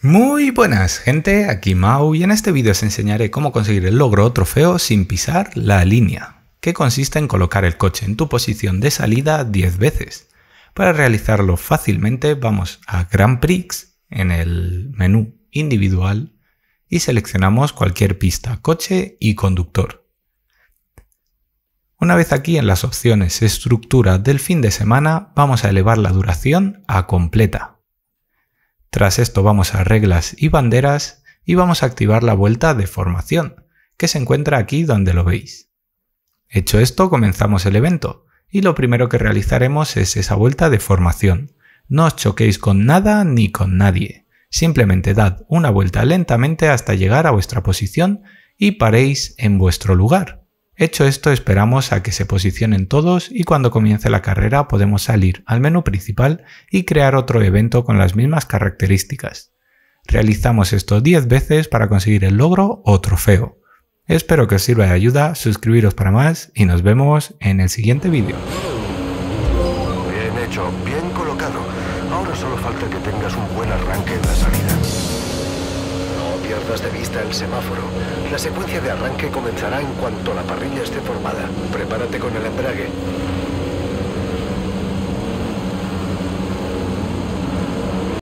Muy buenas gente, aquí Mau y en este vídeo os enseñaré cómo conseguir el logro trofeo sin pisar la línea, que consiste en colocar el coche en tu posición de salida 10 veces. Para realizarlo fácilmente vamos a Grand Prix en el menú individual y seleccionamos cualquier pista, coche y conductor. Una vez aquí en las opciones estructura del fin de semana vamos a elevar la duración a completa tras esto vamos a reglas y banderas y vamos a activar la vuelta de formación, que se encuentra aquí donde lo veis. Hecho esto comenzamos el evento y lo primero que realizaremos es esa vuelta de formación. No os choquéis con nada ni con nadie. Simplemente dad una vuelta lentamente hasta llegar a vuestra posición y paréis en vuestro lugar. Hecho esto, esperamos a que se posicionen todos y cuando comience la carrera podemos salir al menú principal y crear otro evento con las mismas características. Realizamos esto 10 veces para conseguir el logro o trofeo. Espero que os sirva de ayuda, suscribiros para más y nos vemos en el siguiente vídeo. Bien hecho, bien colocado. Ahora solo falta que tengas un buen arranque en la salida de vista el semáforo. La secuencia de arranque comenzará en cuanto la parrilla esté formada. Prepárate con el embrague.